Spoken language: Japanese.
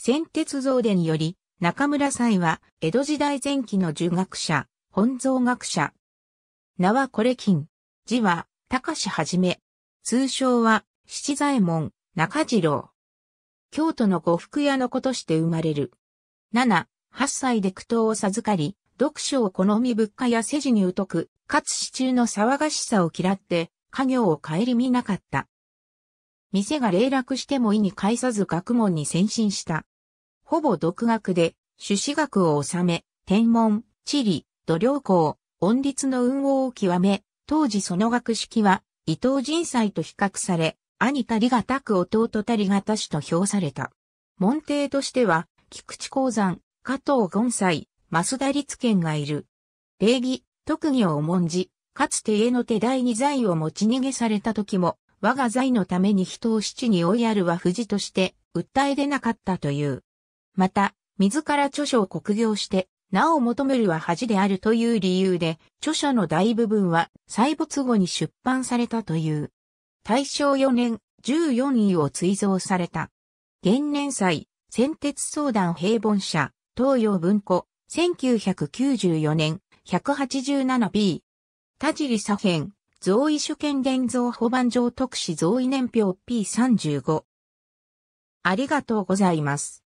先鉄造でにより、中村祭は、江戸時代前期の儒学者、本造学者。名はこれ金。字は、高志はじめ。通称は、七左衛門、中次郎。京都の呉服屋の子として生まれる。七、八歳で苦闘を授かり、読書を好み物価や世事に疎く、かつ市中の騒がしさを嫌って、家業を顧みなかった。店が霊落しても意に介さず学問に先進した。ほぼ独学で、朱子学を収め、天文、地理、土量校、音律の運用を極め、当時その学識は、伊藤人才と比較され、兄たりがたく弟たりがたしと評された。門弟としては、菊池鉱山、加藤権斎、増田立憲がいる。礼儀、特技を重んじ、かつて家の手代に財を持ち逃げされた時も、我が財のために人を七に追いやるは富士として、訴え出なかったという。また、自ら著書を国業して、なお求めるは恥であるという理由で、著書の大部分は再没後に出版されたという。大正4年、14位を追贈された。元年祭、先鉄相談平凡社、東洋文庫、1994年、187B。田尻左辺、増位主権現像保番上特使増位年表 P35。ありがとうございます。